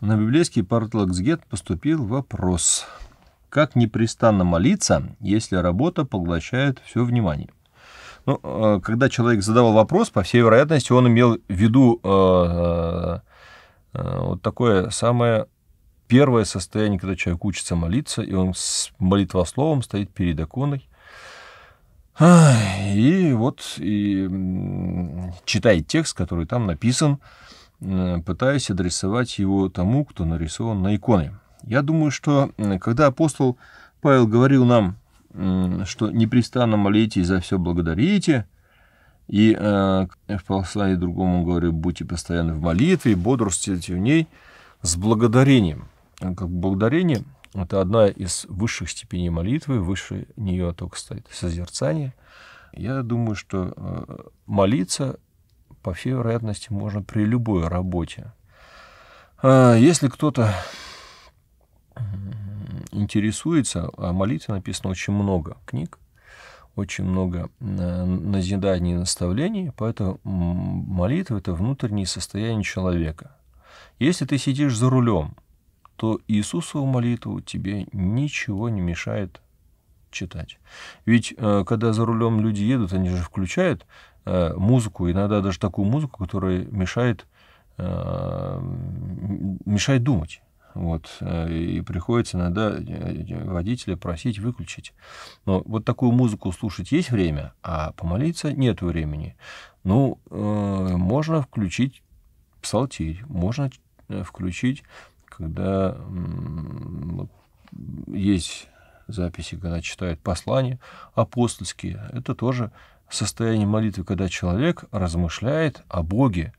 на библейский портал Эксгет поступил вопрос. Как непрестанно молиться, если работа поглощает все внимание? Ну, э, когда человек задавал вопрос, по всей вероятности, он имел в виду э, э, э, вот такое самое первое состояние, когда человек учится молиться, и он с молитвословом стоит перед иконой. И вот и читает текст, который там написан, Э, пытаясь адресовать его тому, кто нарисован на иконе. Я думаю, что э, когда апостол Павел говорил нам, что непрестанно молитесь и за все благодарите, и э, в послании другому говорю, будьте постоянно в молитве, бодрствуйте в ней с благодарением. Как благодарение – это одна из высших степеней молитвы, выше нее только стоит созерцание. Я думаю, что молиться по всей вероятности, можно при любой работе. А, если кто-то интересуется, о а молитве написано очень много книг, очень много а, назиданий и наставлений, поэтому молитва – это внутреннее состояние человека. Если ты сидишь за рулем, то Иисусову молитву тебе ничего не мешает читать. Ведь когда за рулем люди едут, они же включают Э, музыку, иногда даже такую музыку, которая мешает, э, мешает думать. Вот, э, и приходится иногда водителя просить выключить. Но вот такую музыку слушать есть время, а помолиться нет времени. Ну, можно включить псалтирь, можно включить, когда есть записи, когда читают послания апостольские. Это тоже состояние молитвы, когда человек размышляет о Боге,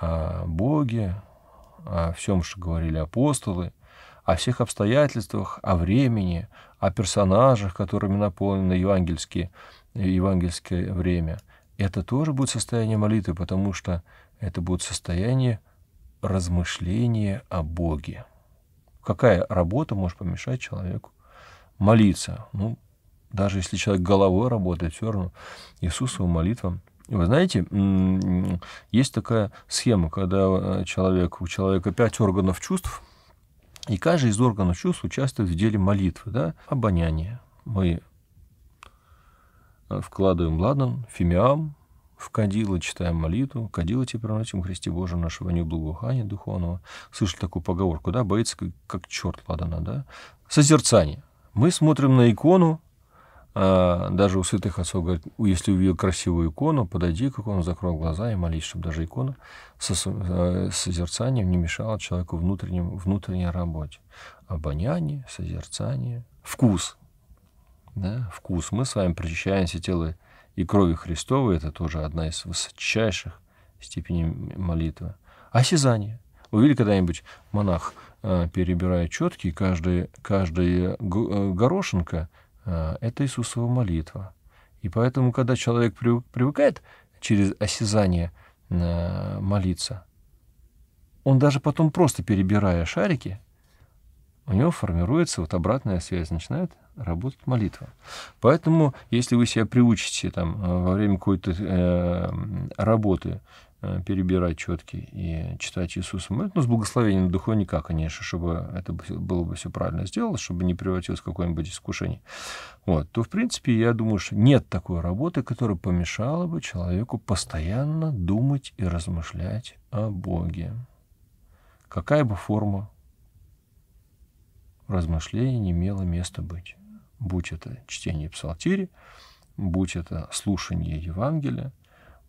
о Боге, о всем, что говорили апостолы, о всех обстоятельствах, о времени, о персонажах, которыми наполнено евангельские, евангельское время. Это тоже будет состояние молитвы, потому что это будет состояние размышления о Боге. Какая работа может помешать человеку молиться? Ну, даже если человек головой работает, все равно Иисусова молитва. И вы знаете, есть такая схема, когда э, человек, у человека пять органов чувств, и каждый из органов чувств участвует в деле молитвы. Да? Обоняние. Мы э, вкладываем ладан, фимиам, в кадила читаем молитву, кадила тебе приносим Христе Боже нашего неблагоухания духовного. Слышали такую поговорку, да, боится как, как черт ладана, да? Созерцание. Мы смотрим на икону, а, даже у святых отцов говорят, если увидел красивую икону, подойди к икону, закрой глаза и молись, чтобы даже икона со, э, созерцанием не мешала человеку внутренним, внутренней работе. Обоняние, созерцание, вкус. Да, вкус. Мы с вами причащаемся тело и крови Христовой, это тоже одна из высочайших степеней молитвы. Осязание. Вы видели когда-нибудь монах, э, перебирая четки, каждый, каждая э, горошинка – Э, это Иисусова молитва. И поэтому, когда человек привыкает через осязание э, молиться, он даже потом просто перебирая шарики, у него формируется вот обратная связь, начинает работать молитва. Поэтому, если вы себя приучите там, э, во время какой-то э, работы Э, перебирать четки и читать Иисуса молитву, ну, с благословением духовника, конечно, чтобы это было бы все правильно сделано, чтобы не превратилось в какое-нибудь искушение, вот, то, в принципе, я думаю, что нет такой работы, которая помешала бы человеку постоянно думать и размышлять о Боге. Какая бы форма размышления не имела места быть. Будь это чтение псалтири, будь это слушание Евангелия,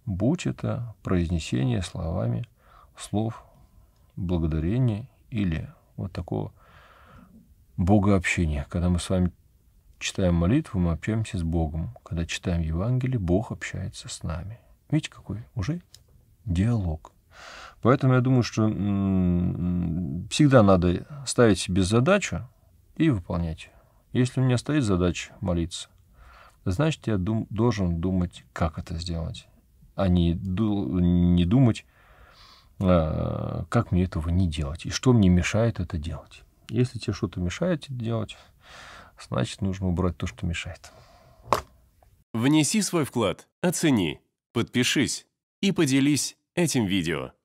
будь это произнесение словами слов благодарения или вот такого богообщения, когда мы с вами читаем молитву, мы общаемся с Богом. Когда читаем Евангелие, Бог общается с нами. Видите, какой уже диалог. Поэтому я думаю, что всегда надо ставить себе задачу и выполнять. Если у меня стоит задача молиться, значит, я дум должен думать, как это сделать а не, не думать, а, как мне этого не делать и что мне мешает это делать. Если тебе что-то мешает это делать, значит, нужно убрать то, что мешает. Внеси свой вклад, оцени, подпишись и поделись этим видео.